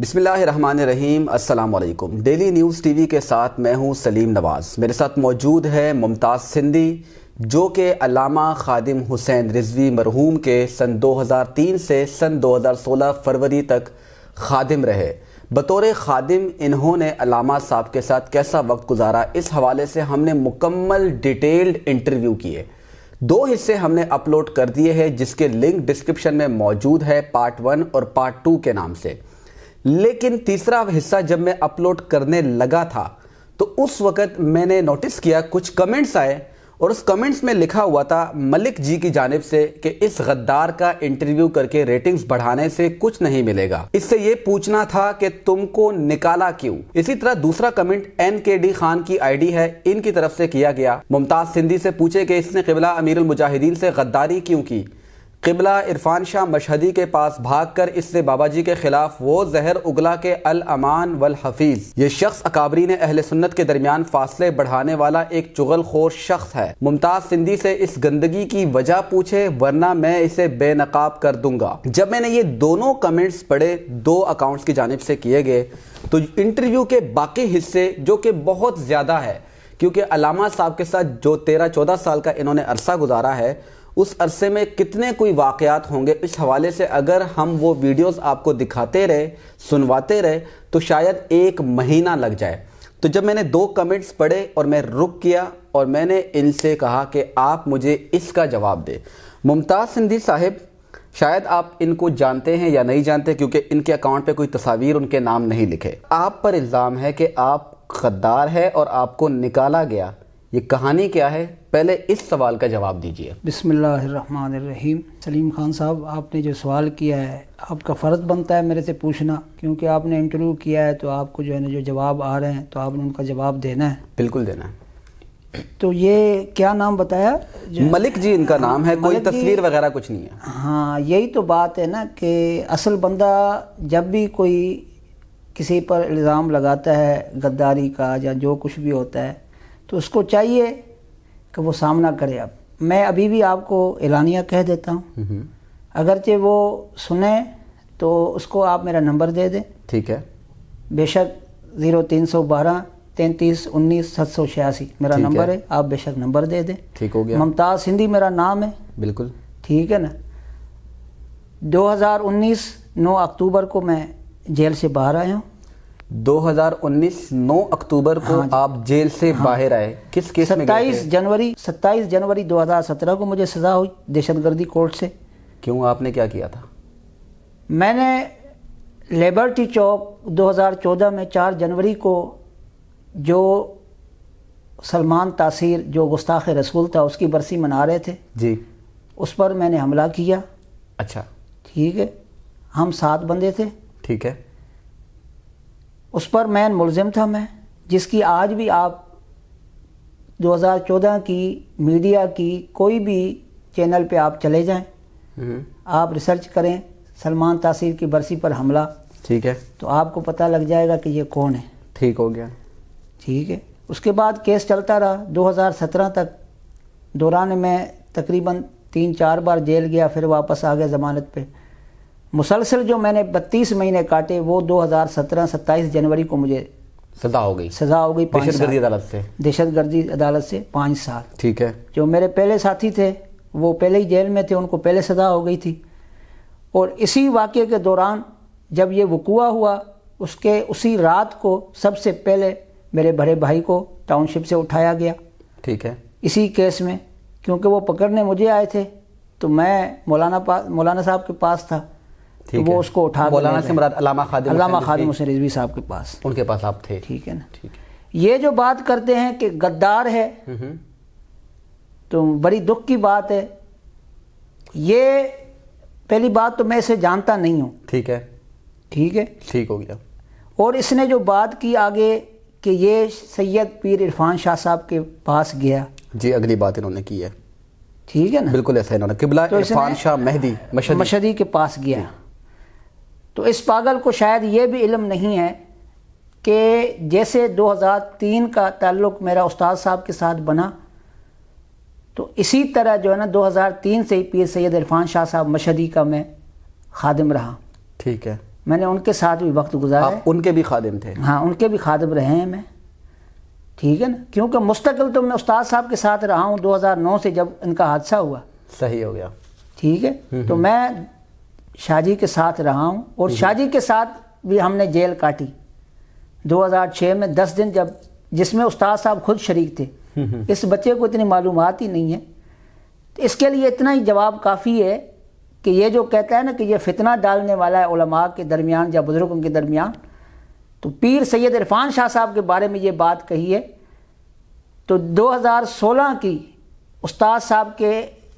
बिसमीम अल्लाम daily news TV के साथ मैं हूं सलीम नवाज़ मेरे साथ मौजूद है मुमताज़ सिंधी जो कि अलामा खादिम हुसैन रिजवी मरहूम के सन 2003 से सन 2016 फरवरी तक खादिम रहे बतौर खादिम इन्होंने अलामा साहब के साथ कैसा वक्त गुजारा इस हवाले से हमने मुकम्मल डिटेल्ड इंटरव्यू किए दो हिस्से हमने अपलोड कर दिए हैं जिसके लिंक डिस्क्रिप्शन में मौजूद है पार्ट वन और पार्ट टू के नाम से लेकिन तीसरा हिस्सा जब मैं अपलोड करने लगा था तो उस वक्त मैंने नोटिस किया कुछ कमेंट्स आए और उस कमेंट्स में लिखा हुआ था मलिक जी की जानब से कि इस गद्दार का इंटरव्यू करके रेटिंग्स बढ़ाने से कुछ नहीं मिलेगा इससे ये पूछना था कि तुमको निकाला क्यों इसी तरह दूसरा comment N K D Khan की आईडी है इनकी तरफ से किया गया मुमताज सिंधी से पूछे कि इसने किबला अमीर मुजाहिदीन से गद्दारी क्यों की किबला इरफान शाह मशहदी के पास भागकर इससे बाबा जी के खिलाफ वो जहर उगला के अल अमान वल हफीज ये शख्स अकाबरी ने अहले सुन्नत के दरमियान फासले बढ़ाने वाला एक चुगलखोर शख्स है मुमताज सिंधी से इस गंदगी की वजह पूछे वरना मैं इसे बेनकाब कर दूंगा जब मैंने ये दोनों कमेंट्स पढ़े दो अकाउंट्स की जानब से किए गए तो इंटरव्यू के बाकी हिस्से जो कि बहुत ज्यादा है क्योंकि अलामा साहब के साथ जो तेरह चौदह साल का इन्होंने अरसा गुजारा है उस अरसे में कितने कोई वाकयात होंगे इस हवाले से अगर हम वो वीडियोस आपको दिखाते रहे सुनवाते रहे तो शायद एक महीना लग जाए तो जब मैंने दो कमेंट्स पढ़े और मैं रुक किया और मैंने इनसे कहा कि आप मुझे इसका जवाब दें मुमताज़ सिंधी साहब शायद आप इनको जानते हैं या नहीं जानते क्योंकि इनके अकाउंट पे कोई तस्वीर उनके नाम नहीं लिखे आप पर इल्ज़ाम है कि आप गद्दार है और आपको निकाला गया ये कहानी क्या है पहले इस सवाल का जवाब दीजिए बिस्मिल्लाम सलीम खान साहब आपने जो सवाल किया है आपका फ़र्ज़ बनता है मेरे से पूछना क्योंकि आपने इंटरव्यू किया है तो आपको जो है ना जो जवाब आ रहे हैं तो आपने उनका जवाब देना है बिल्कुल देना है तो ये क्या नाम बताया मलिक जी इनका नाम है कोई तस्वीर वगैरह कुछ नहीं है हाँ यही तो बात है ना कि असल बंदा जब भी कोई किसी पर इल्ज़ाम लगाता है गद्दारी का या जो कुछ भी होता है तो उसको चाहिए कि वो सामना करे अब मैं अभी भी आपको एलानिया कह देता हूँ हम्म। अगरचे वो सुने तो उसको आप मेरा नंबर दे दें ठीक है बेशक ज़ीरो तीन सौ बारह तैंतीस उन्नीस सात सौ छियासी मेरा नंबर है।, है आप बेशक नंबर दे दें ठीक हो गया मुमताज़ सिंधी मेरा नाम है बिल्कुल ठीक है ना 2019 9 अक्टूबर को मैं जेल से बाहर आया हूँ 2019 9 अक्टूबर को हाँ आप जेल से हाँ। बाहर आए किस केस 27 में जनवरी 27 जनवरी 2017 को मुझे सज़ा हुई दहशतगर्दी कोर्ट से क्यों आपने क्या किया था मैंने लेबर्टी चौक 2014 में 4 जनवरी को जो सलमान तासीर जो गुस्ताख रसूल था उसकी बरसी मना रहे थे जी उस पर मैंने हमला किया अच्छा ठीक है हम सात बंदे थे ठीक है उस पर मैन मुलम था मैं जिसकी आज भी आप 2014 की मीडिया की कोई भी चैनल पे आप चले जाएं हम्म। आप रिसर्च करें सलमान तासीर की बरसी पर हमला ठीक है तो आपको पता लग जाएगा कि ये कौन है ठीक हो गया ठीक है उसके बाद केस चलता रहा 2017 तक दौरान मैं तकरीबन तीन चार बार जेल गया फिर वापस आ गया ज़मानत पे मुसलसल जो मैंने बत्तीस महीने काटे वो 2017 सत्ताईस जनवरी को मुझे सजा हो गई सजा हो गई दहशत गर्दी अदालत से दहशत गर्दी अदालत से पाँच साल ठीक है जो मेरे पहले साथी थे वो पहले ही जेल में थे उनको पहले सजा हो गई थी और इसी वाक्य के दौरान जब ये वकुआ हुआ उसके उसी रात को सबसे पहले मेरे बड़े भाई को टाउनशिप से उठाया गया ठीक है इसी केस में क्योंकि वो पकड़ने मुझे आए थे तो मैं मौलाना पास मौलाना साहब के पास था तो वो उसको उठा मौलाना से मुराद अलामा खादिम हुसैन रिजवी साहब के पास उनके पास आप थे ठीक है ना ठीक ये जो बात करते हैं कि गद्दार है हम्म हम्म। तो बड़ी दुख की बात है ये पहली बात तो मैं इसे जानता नहीं हूँ ठीक है ठीक है ठीक हो गया और इसने जो बात की आगे कि ये सैयद पीर इरफान शाह साहब के पास गया जी अगली बात इन्होंने की है ठीक है ना बिल्कुल ऐसा इन्होंने किबला तो इरफान शाह मेहदी मशदी के पास गया तो इस पागल को शायद ये भी इल्म नहीं है कि जैसे 2003 का ताल्लुक मेरा उस्ताद साहब के साथ बना तो इसी तरह जो है ना 2003 से ही पीर सैद इरफान शाह साहब मशदी का मैं खादिम रहा ठीक है मैंने उनके साथ भी वक्त गुजारा आप उनके भी खादिम थे हाँ उनके भी खादिम रहे हैं मैं ठीक है ना क्योंकि मुस्तकिल तो मैं उस्ताद साहब के साथ रहा हूँ 2009 से जब इनका हादसा हुआ सही हो गया ठीक है हम्म, तो हम्म। मैं शाहजी के साथ रहा हूँ और हम्म। शाहजी के साथ भी हमने जेल काटी 2006 में 10 दिन जब जिसमें उस्ताद साहब खुद शरीक थे हम्म, हम्म। इस बच्चे को इतनी मालूम ही नहीं है तो इसके लिए इतना ही जवाब काफ़ी है कि ये जो कहता है ना कि ये फितना डालने वाला है उलमा के दरमियान या बुज़ुर्गों के दरमियान तो पीर सैयद इरफान शाह साहब के बारे में ये बात कही है तो 2016 की उस्ताद साहब के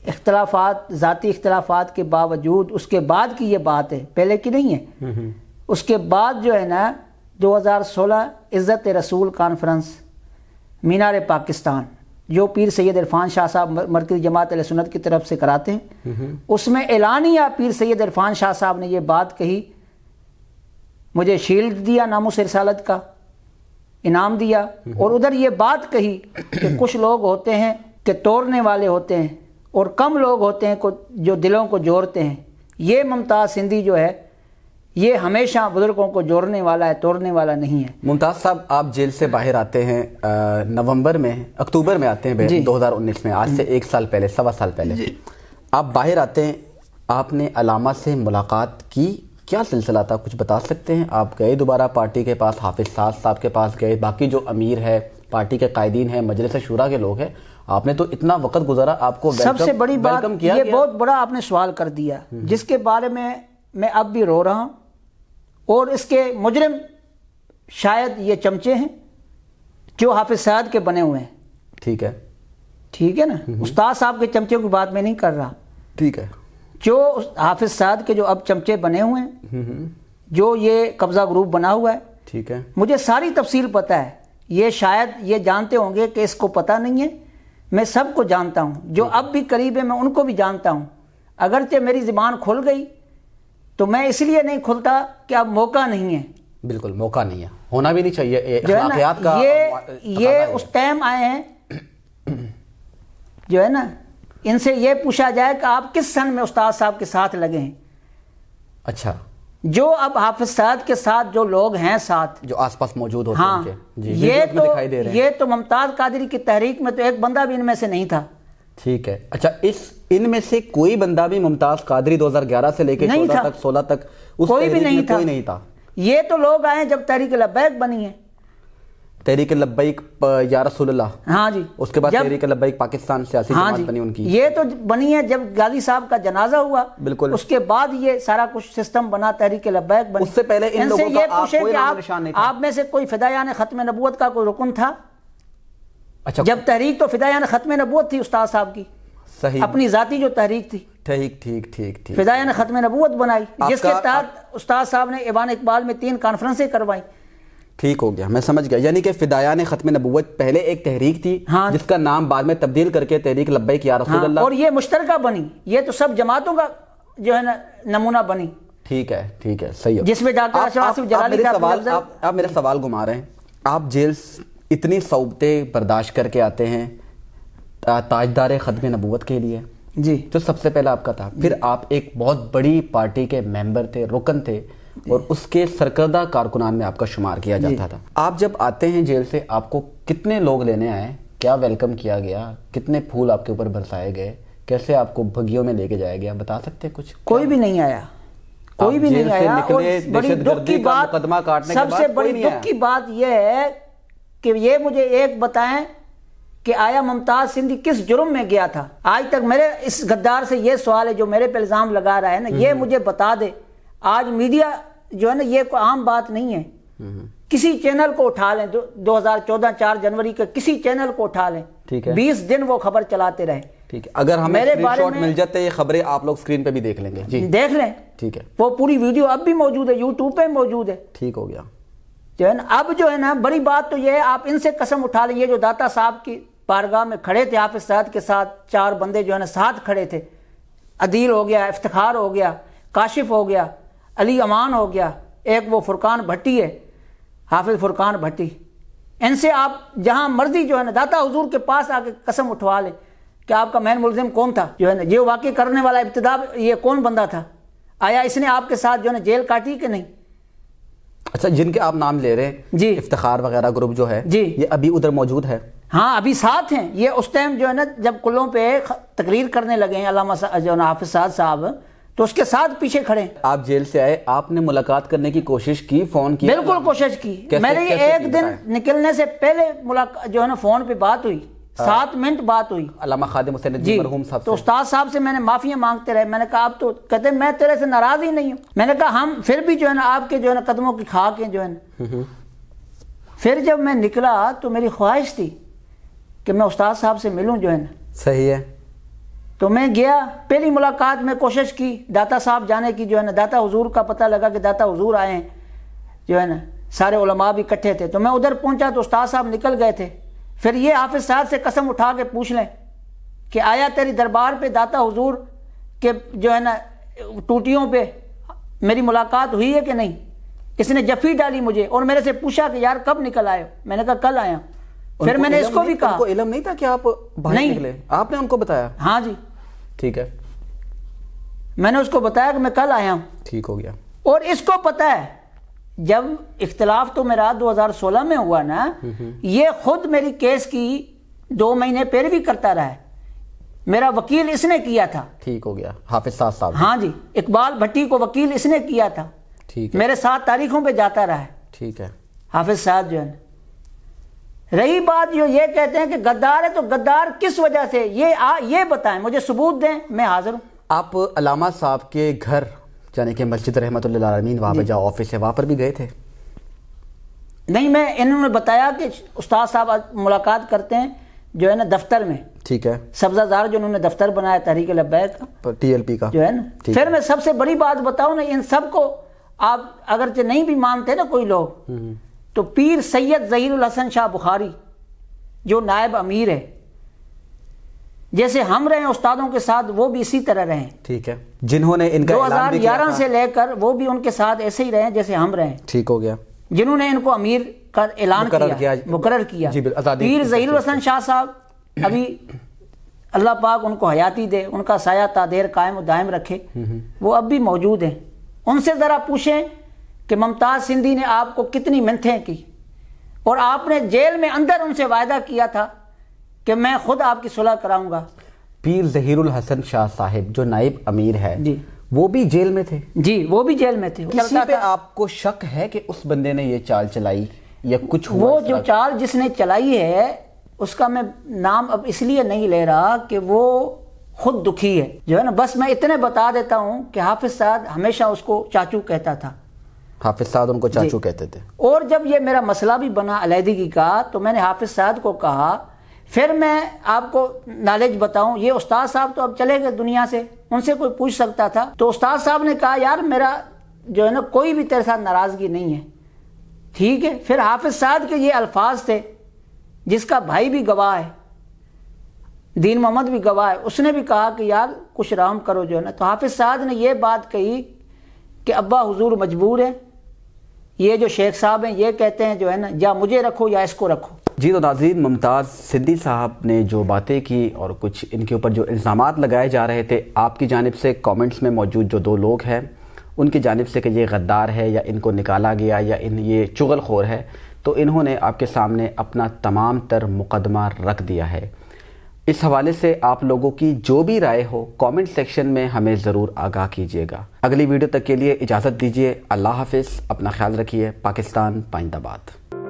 इख्तलाफात ज़ाती इख्तलाफात के बावजूद उसके बाद की ये बात है पहले की नहीं है उसके बाद जो है ना 2016 इज़्ज़त रसूल कॉन्फ्रेंस मीनार पाकिस्तान जो पीर सैद इरफान शाह साहब मरकज जमात सुनत की तरफ से कराते हैं उसमें ऐलानिया पीर सैद इरफान शाह साहब ने यह बात कही मुझे शील्ड दिया नामो रसालत का इनाम दिया और उधर ये बात कही कि कुछ लोग होते हैं कि तोड़ने वाले होते हैं और कम लोग होते हैं को जो दिलों को जोड़ते हैं ये मुमताज़ सिंधी जो है ये हमेशा बुज़ुर्गों को जोड़ने वाला है तोड़ने वाला नहीं है मुमताज़ साहब आप जेल से बाहर आते हैं नवंबर में अक्टूबर में आते हैं दो उन्नीस में आज से एक साल पहले सवा साल पहले आप बाहर आते हैं आपने अलामा से मुलाकात की क्या सिलसिला था कुछ बता सकते हैं आप गए दोबारा पार्टी के पास हाफिज साज साहब के पास गए बाकी जो अमीर है पार्टी के कायदीन हैं मजलिस शुरा के लोग हैं आपने तो इतना वक्त गुजारा आपको सबसे बड़ी बात किया ये बहुत बड़ा आपने सवाल कर दिया हम्म, हम्म। जिसके बारे में मैं अब भी रो रहा हूं और इसके मुजरिम शायद ये चमचे हैं जो हाफिज साहब के बने हुए हैं ठीक है ठीक है ना हम्म, उस्ताद साहब के चमचे की बात मैं नहीं कर रहा ठीक है जो हाफिज साहब के जो अब चमचे बने हुए हैं जो ये कब्जा ग्रुप बना हुआ है ठीक है मुझे सारी तफसील पता है ये शायद ये जानते होंगे कि इसको पता नहीं है मैं सबको जानता हूँ जो अब भी करीब है मैं उनको भी जानता हूँ अगरचे मेरी ज़बान खुल गई तो मैं इसलिए नहीं खुलता कि अब मौका नहीं है बिल्कुल मौका नहीं है होना भी नहीं चाहिए जो है ना का ये ये उस टाइम आए हैं जो है ना इनसे ये पूछा जाए कि आप किस सन में उस्ताद साहब के साथ लगे हैं अच्छा जो अब हाफिज के साथ जो लोग हैं साथ जो आसपास मौजूद होते हाँ, हैं जी, ये तो दिखाई दे रहे हैं। ये तो मुमताज कादरी की तहरीक में तो एक बंदा भी इनमें से नहीं था ठीक है अच्छा इस इनमें से कोई बंदा भी मुमताज कादरी 2011 से लेकर सोलह तक तक उस कोई भी नहीं था कोई नहीं था ये तो लोग आए जब तहरीक लबैक बनी है तहरीक लब्बैक या रसूलुल्लाह हाँ जी उसके बाद तहरीक लब्बैक पाकिस्तान से हाँ जी बनी उनकी ये तो बनी है जब गाजी साहब का जनाजा हुआ बिल्कुल उसके बाद ये सारा कुछ सिस्टम बना तहरीक लब्बैक बनी उससे पहले इन लोगों ये पूछे कि आप, आप में से कोई फिदायान खत्म नबूत का कोई रुकन था अच्छा जब तहरीक तो फिदायान खत्म नबूत थी उस्ताद साहब की सही अपनी जाती जो तहरीक थी ठीक ठीक ठीक ठीक फिदायान खत्म नबूत बनाई जिसके तहत उस्ताद साहब ने इवान इकबाल में तीन कॉन्फ्रेंसें करवाई ठीक हो गया मैं समझ गया यानी कि फिदायान खत्म नबूत पहले एक तहरीक थी हाँ जिसका नाम बाद में तब्दील करके तहरीक लब्बे की हाँ, और ये मुश्तर बनी ये तो सब जमातों का जो है ना नमूना बनी ठीक है ठीक है सही है जिसमें आप, मेरे मेरा सवाल घुमा रहे हैं आप जेल इतनी सौबतें बर्दाश्त करके आते हैं ताजदार खत्म नबूत के लिए जी तो सबसे पहला आपका था फिर आप एक बहुत बड़ी पार्टी के मेंबर थे रुकन थे और उसके सरकर्दा कारकुनान में आपका शुमार किया जाता था आप जब आते हैं जेल से आपको कितने लोग लेने आए क्या वेलकम किया गया कितने फूल आपके ऊपर बरसाए गए कैसे आपको भगियों में लेके जाया गया बता सकते हैं कुछ कोई भी नहीं आया कोई भी नहीं आया बड़ी दुख की बात सबसे बड़ी दुख की बात यह है कि ये मुझे एक बताएं कि आया मुमताज सिंधी किस जुर्म में गया था आज तक मेरे इस गद्दार से ये सवाल है जो मेरे पे इल्ज़ाम लगा रहा है ना ये हम्म। मुझे बता दे आज मीडिया जो है ना ये कोई आम बात नहीं है किसी चैनल को उठा लें दो हजार चौदह चार जनवरी के किसी चैनल को उठा लें ठीक है बीस दिन वो खबर चलाते रहे ठीक है अगर हमें मेरे बारे में मिल जाते खबरें आप लोग स्क्रीन पे भी देख लेंगे जी देख लें ठीक है वो पूरी वीडियो अब भी मौजूद है यूट्यूब पे मौजूद है ठीक हो गया जो है ना अब जो है ना बड़ी बात तो ये है आप इनसे कसम उठा लें ये जो दाता साहब की बारगाह में खड़े थे हाफिज सहद के साथ चार बंदे जो है ना साथ खड़े थे अदील हो गया इफ्तार हो गया काशिफ हो गया अली अमान हो गया एक वो फुरकान भट्टी है हाफिज फुरकान भट्टी इनसे आप जहाँ मर्जी जो है ना दाता हजूर के पास आके कसम उठवा लें कि आपका मेन मुलजिम कौन था जो है ना ये वाकई करने वाला इब्तदा ये कौन बंदा था आया इसने आपके साथ जो है ना जेल काटी कि नहीं अच्छा जिनके आप नाम ले रहे हैं जी इफ्तार वगैरह ग्रुप जो है जी ये अभी उधर मौजूद है हाँ अभी साथ हैं ये उस टाइम जो है ना जब कुलों पे तकरीर करने लगे हैं अलामा जो है ना हाफिज साद साहब तो उसके साथ पीछे खड़े आप जेल से आए आपने मुलाकात करने की कोशिश की फोन की बिल्कुल कोशिश की कैसे, मेरी एक दिन निकलने से पहले मुलाकात जो है ना फोन पे बात हुई हाँ। सात मिनट बात हुई अलामा खादिम हुसैन जी मरहूम साहब तो उस्ताद साहब से मैंने माफिया मांगते रहे मैंने कहा आप तो कहते मैं तेरे से नाराज़ ही नहीं हूँ मैंने कहा हम फिर भी जो है ना आपके जो है ना कदमों की खाक है जो है ना हम्म हम्म। फिर जब मैं निकला तो मेरी ख्वाहिश थी कि मैं उस्ताद साहब से मिलूं जो है ना सही है तो मैं गया पहली मुलाकात में कोशिश की दाता साहब जाने की जो है ना दाता हजूर का पता लगा कि दाता हजूर आए हैं जो है ना सारे उलमा भी इकट्ठे थे तो मैं उधर पहुंचा तो उस्ताद साहब निकल गए थे फिर ये हाफिज़ साहब से कसम उठा के पूछ लें कि आया तेरी दरबार पे दाता हुजूर के जो है ना टूटियों पे मेरी मुलाकात हुई है कि नहीं इसने जफी डाली मुझे और मेरे से पूछा कि यार कब निकल आए मैंने कहा कल आया फिर मैंने इसको भी कहा इलम नहीं था कि आप नहीं निकले आपने उनको बताया हाँ जी ठीक है मैंने उसको बताया कि मैं कल आया हूँ ठीक हो गया और इसको पता है जब इख्तलाफ तो मेरा 2016 में हुआ ना हम्म, हम्म। ये खुद मेरी केस की दो महीने पैरवी करता रहा है मेरा वकील इसने किया था ठीक हो गया हाफिज साहब हाँ जी इकबाल भट्टी को वकील इसने किया था ठीक मेरे साथ तारीखों पे जाता रहा है ठीक है हाफिज साहब जो है रही बात जो ये कहते हैं कि गद्दार है तो गद्दार किस वजह से ये आ ये बताएं मुझे सबूत दें मैं हाजिर हूँ आप अलामा साहब के घर यानी कि मस्जिद रहमत आलमीन वहाँ पर जहाँ ऑफिस है वहाँ पर भी गए थे नहीं मैं इन्होंने बताया कि उस्ताद साहब मुलाकात करते हैं जो है ना दफ्तर में ठीक है सब्जाजार जो उन्होंने दफ्तर बनाया तहरीक लबैक का टीएलपी का जो है ना फिर मैं सबसे बड़ी बात बताऊं ना इन सबको आप अगर नहीं भी मानते ना कोई लोग हम्म। तो पीर सैयद ज़हीरुल हसन शाह बुखारी जो नायब अमीर है जैसे हम रहे उस्तादों के साथ वो भी इसी तरह रहे ठीक है जिन्होंने इनका ग्यारह से लेकर वो भी उनके साथ ऐसे ही रहे जैसे हम रहे ठीक हो गया जिन्होंने इनको अमीर का ऐलान किया मुकर किया पीर जहीर हसन शाह साहब अभी अल्लाह पाक उनको हयाती दे उनका साया तादेर कायम दायम रखे वो अब भी मौजूद हैं उनसे ज़रा पूछें कि ममताज़ सिंधी ने आपको कितनी मिनथें की और आपने जेल में अंदर उनसे वायदा किया था कि मैं खुद आपकी सुलह कराऊंगा पीर जहीर हसन शाह साहेब जो नायब अमीर है जी वो भी जेल में थे जी वो भी जेल में थे किसी पे आपको शक है कि उस बंदे ने ये चाल चलाई या कुछ हुआ वो जो चाल जिसने चलाई है उसका मैं नाम अब इसलिए नहीं ले रहा कि वो खुद दुखी है जो है ना बस मैं इतने बता देता हूँ कि हाफिज साहब हमेशा उसको चाचू कहता था हाफिज साहद उनको चाचू कहते थे और जब ये मेरा मसला भी बना अलीहदगी का तो मैंने हाफिज साहद को कहा फिर मैं आपको नॉलेज बताऊं ये उस्ताद साहब तो अब चले गए दुनिया से उनसे कोई पूछ सकता था तो उस्ताद साहब ने कहा यार मेरा जो है ना कोई भी तेरे साथ नाराज़गी नहीं है ठीक है फिर हाफिज साहद के ये अल्फाज थे जिसका भाई भी गवाह है दीन मोहम्मद भी गवाह है उसने भी कहा कि यार कुछ राम करो जो है ना तो हाफिज साहद ने यह बात कही कि अब्बा हुजूर मजबूर है ये जो शेख साहब हैं ये कहते हैं जो है ना या मुझे रखो या इसको रखो जी तो नाजीन मुमताज़ सिद्दी साहब ने जो बातें की और कुछ इनके ऊपर जो इल्ज़ाम लगाए जा रहे थे आपकी जानब से कमेंट्स में मौजूद जो दो लोग हैं उनकी जानब से कि ये गद्दार है या इनको निकाला गया या इन ये चुगलखोर है तो इन्होंने आपके सामने अपना तमाम तर मुकदमा रख दिया है इस हवाले से आप लोगों की जो भी राय हो कमेंट सेक्शन में हमें ज़रूर आगाह कीजिएगा अगली वीडियो तक के लिए इजाज़त दीजिए अल्लाह हाफिज़ अपना ख्याल रखिए पाकिस्तान पाइंदाबाद